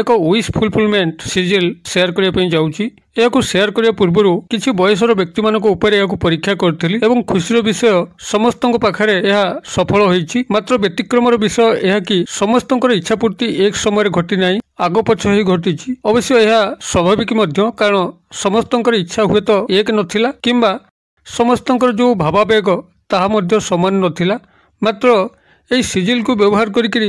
ଏକ wish ଫୁଲଫିଲମେଣ୍ଟ ସିଜିଲ୍ share କରିବା ପାଇଁ ଯାଉଛି ଏହାକୁ ସେୟାର କରିବା ପୂର୍ବରୁ କିଛି ବୟସର ବ୍ୟକ୍ତିମାନଙ୍କ ଉପରେ ଏହାକୁ ପରୀକ୍ଷା କରିଥିଲି ଏବଂ ଖୁସିର ବିଷୟ ସମସ୍ତଙ୍କ ପାଖରେ ଏହା ସଫଳ ହୋଇଛି ମାତ୍ର ବ୍ୟତିକ୍ରମର ବିଷୟ ଏହାକି ସମସ୍ତଙ୍କର ଇଚ୍ଛାପୂର୍ତ୍ତି ଏକ ସମୟରେ ଘଟିନାହିଁ ଆଗ ପଛ ହୋଇ ଘଟିଛି ଅବଶ୍ୟ ଏହା ସ୍ୱାଭାବିକ ମଧ୍ୟ କାରଣ ସମସ୍ତଙ୍କର ଇଚ୍ଛା ହୁଏତ ଏକ ନଥିଲା କିମ୍ବା ସମସ୍ତଙ୍କର ଯେଉଁ ଭାବାବେଗ ତାହା ମଧ୍ୟ ସମାନ ନଥିଲା ମାତ୍ର ଏହି ସିଜିଲ୍କୁ ବ୍ୟବହାର କରିକି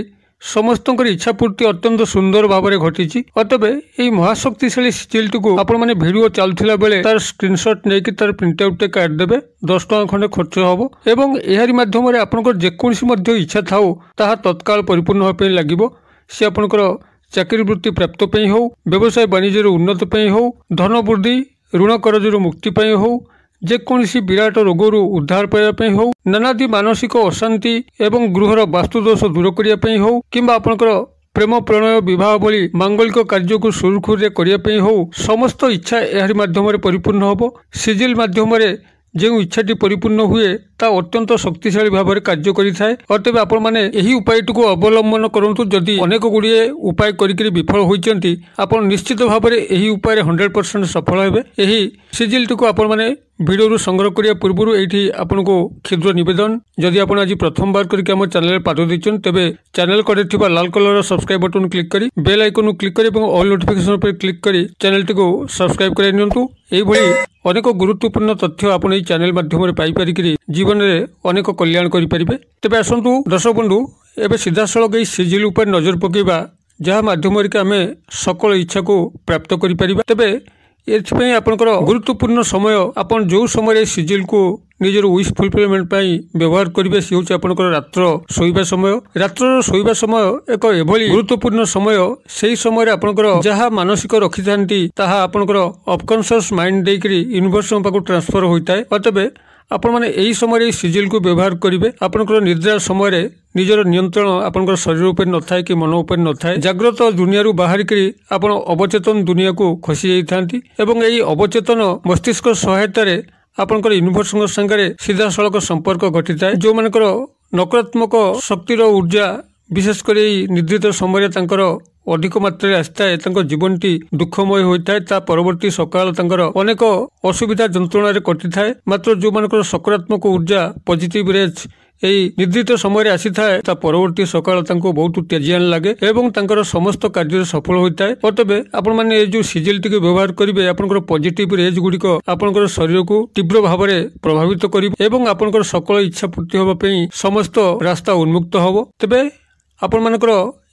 ସମସ୍ତଙ୍କର ଇଚ୍ଛାପୂର୍ତ୍ତି ଅତ୍ୟନ୍ତ ସୁନ୍ଦର ଭାବରେ ଘଟିଛି ଅତେବେ ଏହି ମହାଶକ୍ତିଶାଳୀ ସିଲ୍ଟିକୁ ଆପଣମାନେ ଭିଡ଼ିଓ ଚାଲୁଥିଲା ବେଳେ ତାର ସ୍କ୍ରିନ୍ସଟ୍ ନେଇକି ତାର ପ୍ରିଣ୍ଟ ଆଉଟ୍ଟେ କାଢ଼ିଦେବେ ଦଶ ଟଙ୍କା ଖଣ୍ଡେ ଖର୍ଚ୍ଚ ହେବ ଏବଂ ଏହାରି ମାଧ୍ୟମରେ ଆପଣଙ୍କର ଯେକୌଣସି ମଧ୍ୟ ଇଚ୍ଛା ଥାଉ ତାହା ତତ୍କାଳ ପରିପୂର୍ଣ୍ଣ ହେବା ପାଇଁ ଲାଗିବ ସେ ଆପଣଙ୍କର ଚାକିରି ବୃତ୍ତି ପ୍ରାପ୍ତ ପାଇଁ ହେଉ ବ୍ୟବସାୟ ବାଣିଜ୍ୟର ଉନ୍ନତି ପାଇଁ ହେଉ ଧନ ବୃଦ୍ଧି ଋଣ କରଜରୁ ମୁକ୍ତି ପାଇଁ ହେଉ ଯେକୌଣସି ବିରାଟ ରୋଗରୁ ଉଦ୍ଧାର ପାଇବା ପାଇଁ ହେଉ ନାନାଦି ମାନସିକ ଅଶାନ୍ତି ଏବଂ ଗୃହର ବାସ୍ତୁଦୋଷ ଦୂର କରିବା ପାଇଁ ହେଉ କିମ୍ବା ଆପଣଙ୍କର ପ୍ରେମ ପ୍ରଣୟ ବିବାହ ଭଳି ମାଙ୍ଗଳିକ କାର୍ଯ୍ୟକୁ ସୁରୁଖୁରୁରେ କରିବା ପାଇଁ ହେଉ ସମସ୍ତ ଇଚ୍ଛା ଏହାରି ମାଧ୍ୟମରେ ପରିପୂର୍ଣ୍ଣ ହେବ ସିଜିଲ୍ ମାଧ୍ୟମରେ ଯେଉଁ ଇଚ୍ଛାଟି ପରିପୂର୍ଣ୍ଣ ହୁଏ ତାହା ଅତ୍ୟନ୍ତ ଶକ୍ତିଶାଳୀ ଭାବରେ କାର୍ଯ୍ୟ କରିଥାଏ ଅ ତେବେ ଆପଣମାନେ ଏହି ଉପାୟଟିକୁ ଅବଲମ୍ବନ କରନ୍ତୁ ଯଦି ଅନେକ ଗୁଡ଼ିଏ ଉପାୟ କରିକିରି ବିଫଳ ହୋଇଛନ୍ତି ଆପଣ ନିଶ୍ଚିତ ଭାବରେ ଏହି ଉପାୟରେ ହଣ୍ଡ୍ରେଡ଼ ପରସେଣ୍ଟ ସଫଳ ହେବେ ଏହି ସିଜିଲ୍ଟିକୁ ଆପଣମାନେ ভিডিঅ'টো সংগ্ৰহ কৰা পূৰ্ব এইটি আপনাৰ ক্ষুদ্ৰ নিবেদন যদি আপুনি আজি প্ৰথমবাৰ কৰি আমাৰ চ্যানেলেৰ পাদ দিছন তবে চেনেল কড়ে থাকা লাল কলৰ সবসক্ৰাইব বটন ক্লিক কৰি বেল আইকন ক্লিক কৰি এবং অল নোটিফিকেশন উপৰে ক্লিক কৰে চ্যানেলটি সবসক্ৰাইব কৰে নিয়ন্তু এইভাবে অনেক গুৰুত্বপূৰ্ণ তথ্য আপনার এই চ্যানেল মাধ্যমে পাইপারি জীবনের অনেক কল্যাণ করে পে তবে আসন্তু দর্শক বন্ধু এবার সিধাসলক এই সিজিল উপরে নজৰ পকাইবা যা মাধ্যমৰে আমি সকল ইচ্ছাকে প্ৰাপ্ত কৰি পাৰ তবে ଏଥିପାଇଁ ଆପଣଙ୍କର ଗୁରୁତ୍ୱପୂର୍ଣ୍ଣ ସମୟ ଆପଣ ଯେଉଁ ସମୟରେ ସିଜିଲ୍କୁ ନିଜର ୱିସ୍ ଫୁଲଫିଲମେଣ୍ଟ ପାଇଁ ବ୍ୟବହାର କରିବେ ସେ ହେଉଛି ଆପଣଙ୍କର ରାତ୍ର ଶୋଇବା ସମୟ ରାତ୍ରର ଶୋଇବା ସମୟ ଏକ ଏଭଳି ଗୁରୁତ୍ୱପୂର୍ଣ୍ଣ ସମୟ ସେହି ସମୟରେ ଆପଣଙ୍କର ଯାହା ମାନସିକ ରଖିଥାନ୍ତି ତାହା ଆପଣଙ୍କର ଅପକନସିୟସ୍ ମାଇଣ୍ଡ ଦେଇକରି ୟୁନିଭର୍ସଙ୍କ ପାଖକୁ ଟ୍ରାନ୍ସଫର ହୋଇଥାଏ ତେବେ ଆପଣମାନେ ଏହି ସମୟରେ ଏହି ସିଜିଲ୍କୁ ବ୍ୟବହାର କରିବେ ଆପଣଙ୍କର ନିଦ୍ରା ସମୟରେ ନିଜର ନିୟନ୍ତ୍ରଣ ଆପଣଙ୍କର ଶରୀର ଉପରେ ନଥାଏ କି ମନ ଉପରେ ନଥାଏ ଜାଗ୍ରତ ଦୁନିଆରୁ ବାହାରିକରି ଆପଣ ଅବଚେତନ ଦୁନିଆକୁ ଖସି ଯାଇଥାନ୍ତି ଏବଂ ଏହି ଅବଚେତନ ମସ୍ତିଷ୍କ ସହାୟତାରେ ଆପଣଙ୍କର ୟୁନିଭର୍ସଙ୍କ ସାଙ୍ଗରେ ସିଧାସଳଖ ସମ୍ପର୍କ ଘଟିଥାଏ ଯେଉଁମାନଙ୍କର ନକାରାତ୍ମକ ଶକ୍ତିର ଉର୍ଜା ବିଶେଷ କରି ଏହି ନିଦ୍ରିତ ସମୟରେ ତାଙ୍କର ଅଧିକ ମାତ୍ରାରେ ଆସିଥାଏ ତାଙ୍କ ଜୀବନଟି ଦୁଃଖମୟ ହୋଇଥାଏ ତା ପରବର୍ତ୍ତୀ ସକାଳ ତାଙ୍କର ଅନେକ ଅସୁବିଧା ଯନ୍ତ୍ରଣାରେ କଟିଥାଏ ମାତ୍ର ଯେଉଁମାନଙ୍କର ସକାରାତ୍ମକ ଉର୍ଜା ପଜିଟିଭ୍ ରେଜ୍ ଏହି ନିର୍ଦ୍ଦିଷ୍ଟ ସମୟରେ ଆସିଥାଏ ତା ପରବର୍ତ୍ତୀ ସକାଳ ତାଙ୍କୁ ବହୁତ ତେଜିଆନ ଲାଗେ ଏବଂ ତାଙ୍କର ସମସ୍ତ କାର୍ଯ୍ୟରେ ସଫଳ ହୋଇଥାଏ ଅତବେ ଆପଣମାନେ ଏ ଯେଉଁ ସିଜିଲ୍ଟିକୁ ବ୍ୟବହାର କରିବେ ଆପଣଙ୍କର ପଜିଟିଭ୍ ରେଜ୍ ଗୁଡ଼ିକ ଆପଣଙ୍କର ଶରୀରକୁ ତୀବ୍ର ଭାବରେ ପ୍ରଭାବିତ କରିବ ଏବଂ ଆପଣଙ୍କର ସକଳ ଇଚ୍ଛା ପୂର୍ତ୍ତି ହେବା ପାଇଁ ସମସ୍ତ ରାସ୍ତା ଉନ୍ମୁକ୍ତ ହେବ ତେବେ ଆପଣମାନଙ୍କର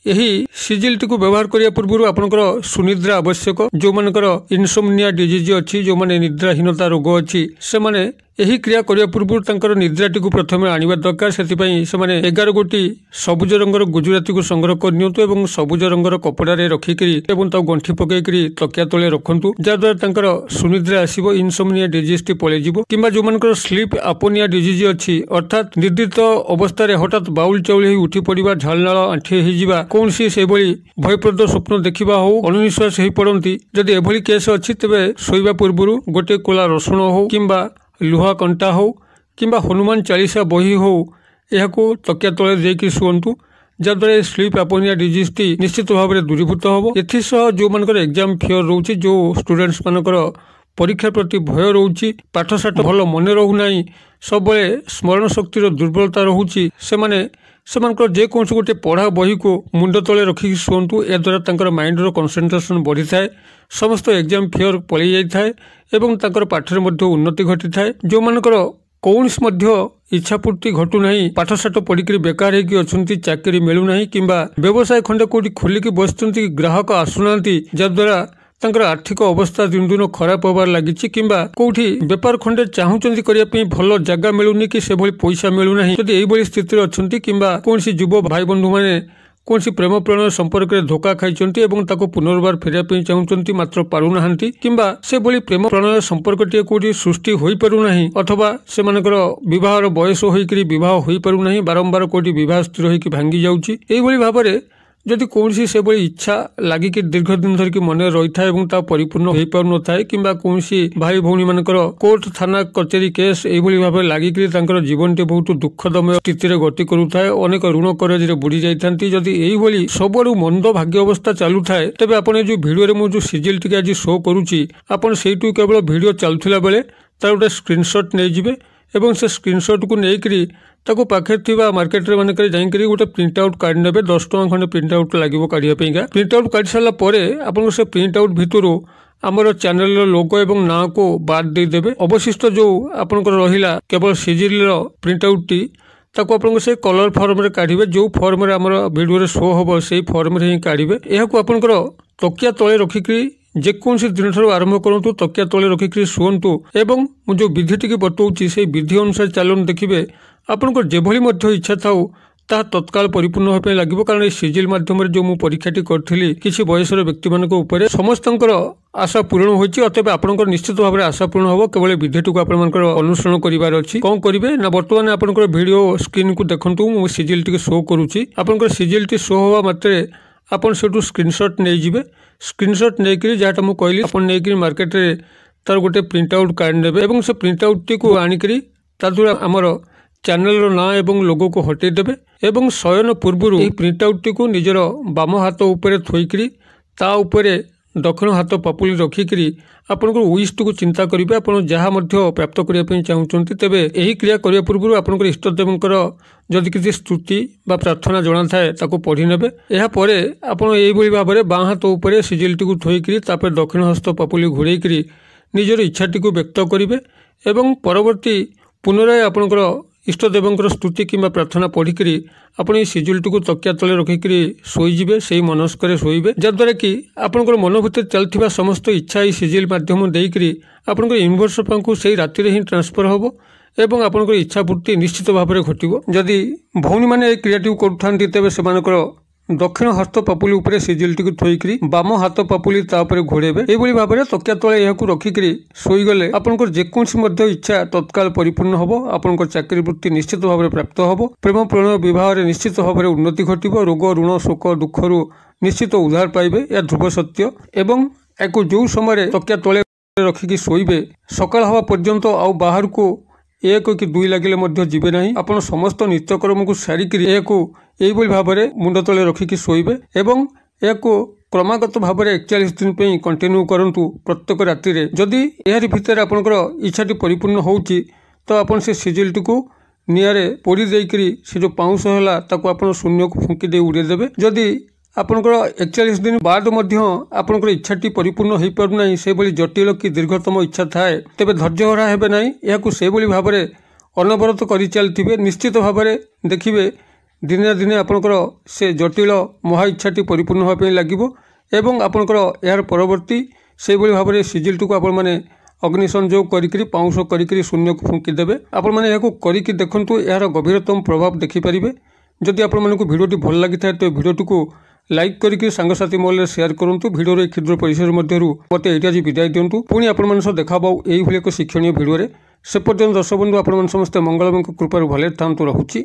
ଏହି ସିଜିଲ୍ଟିକୁ ବ୍ୟବହାର କରିବା ପୂର୍ବରୁ ଆପଣଙ୍କର ସୁନିଦ୍ରା ଆବଶ୍ୟକ ଯେଉଁମାନଙ୍କର ଇନ୍ସୋମିନିଆ ଡିଜିଜ୍ ଅଛି ଯେଉଁମାନେ ନିଦ୍ରାହୀନତା ରୋଗ ଅଛି ସେମାନେ ଏହି କ୍ରିୟା କରିବା ପୂର୍ବରୁ ତାଙ୍କର ନିଦ୍ରାଟିକୁ ପ୍ରଥମେ ଆଣିବା ଦରକାର ସେଥିପାଇଁ ସେମାନେ ଏଗାର ଗୋଟି ସବୁଜ ରଙ୍ଗର ଗୁଜୁରାତିକୁ ସଂଗ୍ରହ କରିନିଅନ୍ତୁ ଏବଂ ସବୁଜ ରଙ୍ଗର କପଡ଼ାରେ ରଖିକରି ଏବଂ ତାକୁ ଗଣ୍ଠି ପକାଇକରି ତକିଆ ତଳେ ରଖନ୍ତୁ ଯାହାଦ୍ୱାରା ତାଙ୍କର ସୁନିଦ୍ରା ଆସିବ ଇନ୍ସୋମିନିଆ ଡିଜିଜ୍ଟି ପଳାଇଯିବ କିମ୍ବା ଯେଉଁମାନଙ୍କର ସ୍ଲିପ୍ ଆପୋନିଆ ଡିଜିଜ୍ ଅଛି ଅର୍ଥାତ୍ ନିର୍ଦ୍ଦିତ ଅବସ୍ଥାରେ ହଠାତ୍ ବାଉଲ ଚାଉଳି ହୋଇ ଉଠି ପଡ଼ିବା ଝାଲନାଳ ଆଣ୍ଠି ହୋଇଯିବା କୌଣସି ସେଭଳି ଭୟପ୍ରଦ ସ୍ୱପ୍ନ ଦେଖିବା ହେଉ ଅନୁନିଶ୍ୱାସ ହୋଇପଡ଼ନ୍ତି ଯଦି ଏଭଳି କେସ୍ ଅଛି ତେବେ ଶୋଇବା ପୂର୍ବରୁ ଗୋଟିଏ କୋଲା ରସୁଣ ହେଉ କିମ୍ବା ଲୁହା କଣ୍ଟା ହେଉ କିମ୍ବା ହନୁମାନ ଚାଳିଶା ବହି ହେଉ ଏହାକୁ ତକିଆ ତଳେ ଦେଇକି ଶୁଅନ୍ତୁ ଯାହାଦ୍ୱାରା ଏ ସ୍ଲିପ୍ ଆପୋନିଆ ଡିଜିଜ୍ଟି ନିଶ୍ଚିତ ଭାବରେ ଦୂରୀଭୂତ ହେବ ଏଥିସହ ଯେଉଁମାନଙ୍କର ଏକ୍ଜାମ୍ ଫିଅର୍ ରହୁଛି ଯେଉଁ ଷ୍ଟୁଡେଣ୍ଟସ୍ମାନଙ୍କର ପରୀକ୍ଷା ପ୍ରତି ଭୟ ରହୁଛି ପାଠଶାଠ ଭଲ ମନେ ରହୁନାହିଁ ସବୁବେଳେ ସ୍ମରଣ ଶକ୍ତିର ଦୁର୍ବଳତା ରହୁଛି ସେମାନେ ସେମାନଙ୍କର ଯେକୌଣସି ଗୋଟିଏ ପଢ଼ା ବହିକୁ ମୁଣ୍ଡ ତଳେ ରଖିକି ଶୁଅନ୍ତୁ ଏହାଦ୍ୱାରା ତାଙ୍କର ମାଇଣ୍ଡର କନସେନ୍ଟ୍ରେସନ୍ ବଢ଼ିଥାଏ ସମସ୍ତ ଏକ୍ଜାମ୍ ଫିଅର୍ ପଳେଇ ଯାଇଥାଏ ଏବଂ ତାଙ୍କର ପାଠରେ ମଧ୍ୟ ଉନ୍ନତି ଘଟିଥାଏ ଯେଉଁମାନଙ୍କର କୌଣସି ମଧ୍ୟ ଇଚ୍ଛାପୂର୍ତ୍ତି ଘଟୁନାହିଁ ପାଠଶାଠ ପଢ଼ିକିରି ବେକାର ହେଇକି ଅଛନ୍ତି ଚାକିରି ମିଳୁନାହିଁ କିମ୍ବା ବ୍ୟବସାୟ ଖଣ୍ଡେ କେଉଁଠି ଖୋଲିକି ବସିଛନ୍ତି ଗ୍ରାହକ ଆସୁନାହାନ୍ତି ଯାହାଦ୍ୱାରା ତାଙ୍କର ଆର୍ଥିକ ଅବସ୍ଥା ଦିନ ଦିନ ଖରାପ ହେବାର ଲାଗିଛି କିମ୍ବା କୋଉଠି ବେପାର ଖଣ୍ଡେ ଚାହୁଁଛନ୍ତି କରିବା ପାଇଁ ଭଲ ଜାଗା ମିଳୁନି କି ସେଭଳି ପଇସା ମିଳୁନାହିଁ ଯଦି ଏହିଭଳି ସ୍ଥିତିରେ ଅଛନ୍ତି କିମ୍ବା କୌଣସି ଯୁବ ଭାଇ ବନ୍ଧୁମାନେ କୌଣସି ପ୍ରେମ ପ୍ରଣୟ ସମ୍ପର୍କରେ ଧୋକା ଖାଇଛନ୍ତି ଏବଂ ତାକୁ ପୁନର୍ବାର ଫେରିବା ପାଇଁ ଚାହୁଁଛନ୍ତି ମାତ୍ର ପାରୁନାହାନ୍ତି କିମ୍ବା ସେଭଳି ପ୍ରେମ ପ୍ରଣୟ ସମ୍ପର୍କଟିଏ କୋଉଠି ସୃଷ୍ଟି ହୋଇପାରୁନାହିଁ ଅଥବା ସେମାନଙ୍କର ବିବାହର ବୟସ ହୋଇକରି ବିବାହ ହୋଇପାରୁନାହିଁ ବାରମ୍ବାର କୋଉଠି ବିବାହ ସ୍ଥିର ହୋଇକି ଭାଙ୍ଗି ଯାଉଛି ଏହିଭଳି ଭାବରେ ଯଦି କୌଣସି ସେଭଳି ଇଚ୍ଛା ଲାଗିକି ଦୀର୍ଘ ଦିନ ଧରିକି ମନେ ରହିଥାଏ ଏବଂ ତାହା ପରିପୂର୍ଣ୍ଣ ହୋଇପାରୁନଥାଏ କିମ୍ବା କୌଣସି ଭାଇ ଭଉଣୀମାନଙ୍କର କୋର୍ଟ ଥାନା କଚେରୀ କେସ୍ ଏଇଭଳି ଭାବେ ଲାଗିକି ତାଙ୍କର ଜୀବନଟି ବହୁତ ଦୁଃଖଦମୟ ସ୍ଥିତିରେ ଗତି କରୁଥାଏ ଅନେକ ଋଣ କରଜରେ ବୁଡ଼ି ଯାଇଥାନ୍ତି ଯଦି ଏଇଭଳି ସବୁଆଡ଼ୁ ମନ୍ଦ ଭାଗ୍ୟ ଅବସ୍ଥା ଚାଲୁଥାଏ ତେବେ ଆପଣ ଏ ଯେଉଁ ଭିଡ଼ିଓରେ ମୁଁ ଯେଉଁ ସିଜିଲ୍ ଟିକେ ଆଜି ଶୋ କରୁଛି ଆପଣ ସେଇଠୁ କେବଳ ଭିଡ଼ିଓ ଚାଲୁଥିଲା ବେଳେ ତାର ଗୋଟେ ସ୍କ୍ରିନ୍ସଟ୍ ନେଇଯିବେ ଏବଂ ସେ ସ୍କ୍ରିନ୍ସଟ୍କୁ ନେଇକରି ତାକୁ ପାଖରେ ଥିବା ମାର୍କେଟରେ ମାନଙ୍କରେ ଯାଇକରି ଗୋଟେ ପ୍ରିଣ୍ଟ ଆଉଟ୍ କାଢ଼ି ନେବେ ଦଶ ଟଙ୍କା ଖଣ୍ଡେ ପ୍ରିଣ୍ଟ ଆଉଟ୍ ଲାଗିବ କାଢ଼ିବା ପାଇଁକା ପ୍ରିଣ୍ଟ ଆଉଟ୍ କାଢ଼ି ସାରିଲା ପରେ ଆପଣଙ୍କ ସେ ପ୍ରିଣ୍ଟ ଆଉଟ୍ ଭିତରୁ ଆମର ଚ୍ୟାନେଲର ଲୋଗୋ ଏବଂ ନାଁକୁ ବାଦ୍ ଦେଇଦେବେ ଅବଶିଷ୍ଟ ଯେଉଁ ଆପଣଙ୍କର ରହିଲା କେବଳ ସିଜିଲ୍ର ପ୍ରିଣ୍ଟ ଆଉଟ୍ଟି ତାକୁ ଆପଣଙ୍କ ସେ କଲର୍ ଫର୍ମରେ କାଢ଼ିବେ ଯେଉଁ ଫର୍ମରେ ଆମର ଭିଡ଼ିଓରେ ଶୋ ହେବ ସେଇ ଫର୍ମରେ ହିଁ କାଢ଼ିବେ ଏହାକୁ ଆପଣଙ୍କର ତକିଆ ତଳେ ରଖିକରି ଯେକୌଣସି ଦିନଠାରୁ ଆରମ୍ଭ କରନ୍ତୁ ତକିଆ ତଳେ ରଖିକରି ଶୁଅନ୍ତୁ ଏବଂ ମୁଁ ଯେଉଁ ବିଧିଟିକୁ ବତାଉଛି ସେହି ବିଧି ଅନୁସାରେ ଚାଲନ୍ତୁ ଦେଖିବେ ଆପଣଙ୍କର ଯେଭଳି ମଧ୍ୟ ଇଚ୍ଛା ଥାଉ ତାହା ତତ୍କାଳ ପରିପୂର୍ଣ୍ଣ ହେବା ପାଇଁ ଲାଗିବ କାରଣ ଏହି ସିଜିଲ୍ ମାଧ୍ୟମରେ ଯେଉଁ ମୁଁ ପରୀକ୍ଷାଟି କରିଥିଲି କିଛି ବୟସର ବ୍ୟକ୍ତିମାନଙ୍କ ଉପରେ ସମସ୍ତଙ୍କର ଆଶା ପୂରଣ ହୋଇଛି ଅତଏବ ଆପଣଙ୍କର ନିଶ୍ଚିତ ଭାବରେ ଆଶା ପୂରଣ ହେବ କେବଳ ବିଧିଟିକୁ ଆପଣମାନଙ୍କର ଅନୁସରଣ କରିବାର ଅଛି କ'ଣ କରିବେ ନା ବର୍ତ୍ତମାନ ଆପଣଙ୍କର ଭିଡ଼ିଓ ସ୍କ୍ରିନ୍କୁ ଦେଖନ୍ତୁ ମୁଁ ସିଜିଲ୍ଟିକୁ ଶୋ କରୁଛି ଆପଣଙ୍କର ସିଜିଲ୍ଟି ଶୋ ହେବା ମାତ୍ରେ ଆପଣ ସେଠୁ ସ୍କ୍ରିନ୍ସଟ୍ ନେଇଯିବେ ସ୍କ୍ରିନ୍ସଟ୍ ନେଇକରି ଯାହାଟା ମୁଁ କହିଲି ଆପଣ ନେଇକରି ମାର୍କେଟରେ ତାର ଗୋଟେ ପ୍ରିଣ୍ଟ ଆଉଟ୍ କାର୍ଡ଼ ନେବେ ଏବଂ ସେ ପ୍ରିଣ୍ଟ ଆଉଟ୍ଟିକୁ ଆଣିକରି ତା ଦ୍ୱାରା ଆମର ଚ୍ୟାନେଲର ନାଁ ଏବଂ ଲୋଗୋକୁ ହଟେଇ ଦେବେ ଏବଂ ଶୟନ ପୂର୍ବରୁ ଏହି ପ୍ରିଣ୍ଟ ଆଉଟ୍ଟିକୁ ନିଜର ବାମ ହାତ ଉପରେ ଥୋଇକରି ତା ଉପରେ ଦକ୍ଷିଣ ହାତ ପପୁଲି ରଖିକରି ଆପଣଙ୍କର ୱିଷ୍ଟକୁ ଚିନ୍ତା କରିବେ ଆପଣ ଯାହା ମଧ୍ୟ ପ୍ରାପ୍ତ କରିବା ପାଇଁ ଚାହୁଁଛନ୍ତି ତେବେ ଏହି କ୍ରିୟା କରିବା ପୂର୍ବରୁ ଆପଣଙ୍କର ଇଷ୍ଟଦେବଙ୍କର ଯଦି କିଛି ସ୍ତୁତି ବା ପ୍ରାର୍ଥନା ଜଣାଥାଏ ତାକୁ ପଢ଼ି ନେବେ ଏହାପରେ ଆପଣ ଏହିଭଳି ଭାବରେ ବାଁ ହାତ ଉପରେ ସିଜିଲିଟିକୁ ଥୋଇକରି ତାପରେ ଦକ୍ଷିଣ ହସ୍ତ ପପୁଲି ଘୋଡ଼େଇକରି ନିଜର ଇଚ୍ଛାଟିକୁ ବ୍ୟକ୍ତ କରିବେ ଏବଂ ପରବର୍ତ୍ତୀ ପୁନରାୟ ଆପଣଙ୍କର ଇଷ୍ଟଦେବଙ୍କର ସ୍ତୁତି କିମ୍ବା ପ୍ରାର୍ଥନା ପଢ଼ିକରି ଆପଣ ଏଇ ସିଜୁଲିଟିକୁ ତକିଆ ତଳେ ରଖିକରି ଶୋଇଯିବେ ସେହି ମନସ୍କରେ ଶୋଇବେ ଯାହାଦ୍ୱାରା କି ଆପଣଙ୍କର ମନ ଭିତରେ ଚାଲିଥିବା ସମସ୍ତ ଇଚ୍ଛା ଏହି ସିଜିଲ ମାଧ୍ୟମ ଦେଇକରି ଆପଣଙ୍କର ୟୁନିଭର୍ସ ପାଖକୁ ସେହି ରାତିରେ ହିଁ ଟ୍ରାନ୍ସଫର୍ ହେବ ଏବଂ ଆପଣଙ୍କର ଇଚ୍ଛାପୂର୍ତ୍ତି ନିଶ୍ଚିତ ଭାବରେ ଘଟିବ ଯଦି ଭଉଣୀମାନେ ଏହି କ୍ରିଏଟିଭ୍ କରୁଥାନ୍ତି ତେବେ ସେମାନଙ୍କର দক্ষিণ হাত পাপুলি উপরে সিজিলটিকে থইকি বাম হাত পাপুলি তাপরে ঘোড়াইবে এইভাবে ভাবে তকিয়া তলে এখন রক্ষিকি শোগলে আপনার যেকোন মধ্যে ইচ্ছা তৎকাল পরিপূর্ণ হব আপনার চাকরি বৃত্তি নিশ্চিত ভাবে প্রাপ্ত হব প্রেম প্রণয় বহরে নিশ্চিত ভাবে উন্নতি ঘটব রোগ ঋণ শোক দুঃখর নিশ্চিত উদ্ধার পাইবে এ ধ্রুব সত্য এবং একু যে সময় তকিয়া তলে রক্ষিকি শোবে সকাল হওয়া পর্যন্ত আহ বাহারকু ଏକ କି ଦୁଇ ଲାଗିଲେ ମଧ୍ୟ ଯିବେ ନାହିଁ ଆପଣ ସମସ୍ତ ନିତ୍ୟକର୍ମକୁ ସାରିକରି ଏହାକୁ ଏହିଭଳି ଭାବରେ ମୁଣ୍ଡ ତଳେ ରଖିକି ଶୋଇବେ ଏବଂ ଏହାକୁ କ୍ରମାଗତ ଭାବରେ ଏକଚାଳିଶ ଦିନ ପାଇଁ କଣ୍ଟିନ୍ୟୁ କରନ୍ତୁ ପ୍ରତ୍ୟେକ ରାତିରେ ଯଦି ଏହାରି ଭିତରେ ଆପଣଙ୍କର ଇଚ୍ଛାଟି ପରିପୂର୍ଣ୍ଣ ହେଉଛି ତ ଆପଣ ସେ ସିଜିଲ୍ଟିକୁ ନିଆଁରେ ପୋଡ଼ି ଦେଇକରି ସେ ଯେଉଁ ପାଉଁଶ ହେଲା ତାକୁ ଆପଣ ଶୂନ୍ୟକୁ ଫୁଙ୍କି ଦେଇ ଉଡ଼େଇଦେବେ ଯଦି ଆପଣଙ୍କର ଏକଚାଳିଶ ଦିନ ବାଦ ମଧ୍ୟ ଆପଣଙ୍କର ଇଚ୍ଛାଟି ପରିପୂର୍ଣ୍ଣ ହୋଇପାରୁନାହିଁ ସେଭଳି ଜଟିଳ କି ଦୀର୍ଘତମ ଇଚ୍ଛା ଥାଏ ତେବେ ଧୈର୍ଯ୍ୟହରା ହେବେ ନାହିଁ ଏହାକୁ ସେଭଳି ଭାବରେ ଅନବରତ କରି ଚାଲିଥିବେ ନିଶ୍ଚିତ ଭାବରେ ଦେଖିବେ ଦିନେ ନା ଦିନେ ଆପଣଙ୍କର ସେ ଜଟିଳ ମହା ଇଚ୍ଛାଟି ପରିପୂର୍ଣ୍ଣ ହେବା ପାଇଁ ଲାଗିବ ଏବଂ ଆପଣଙ୍କର ଏହାର ପରବର୍ତ୍ତୀ ସେଭଳି ଭାବରେ ସିଜିଲ୍ଟିକୁ ଆପଣମାନେ ଅଗ୍ନି ସଂଯୋଗ କରିକିରି ପାଉଁଶ କରିକିରି ଶୂନ୍ୟକୁ ଫୁଙ୍କିଦେବେ ଆପଣମାନେ ଏହାକୁ କରିକି ଦେଖନ୍ତୁ ଏହାର ଗଭୀରତମ ପ୍ରଭାବ ଦେଖିପାରିବେ ଯଦି ଆପଣମାନଙ୍କୁ ଭିଡ଼ିଓଟି ଭଲ ଲାଗିଥାଏ ତେବେ ଭିଡ଼ିଓଟିକୁ ଲାଇକ୍ କରିକି ସାଙ୍ଗସାଥି ମହଲରେ ସେୟାର କରନ୍ତୁ ଭିଡ଼ିଓରେ କ୍ଷୁଦ୍ର ପରିସର ମଧ୍ୟରୁ ମୋତେ ଏଇଟା ଆଜି ବିଦାୟ ଦିଅନ୍ତୁ ପୁଣି ଆପଣମାନଙ୍କ ସହ ଦେଖାବାଉ ଏଇଭଳି ଏକ ଶିକ୍ଷଣୀୟ ଭିଡ଼ିଓରେ ସେ ପର୍ଯ୍ୟନ୍ତ ଦର୍ଶକ ବନ୍ଧୁ ଆପଣମାନେ ସମସ୍ତେ ମଙ୍ଗଳମୟଙ୍କ କୃପାରୁ ଭଲରେ ଥାଆନ୍ତୁ ରହୁଛି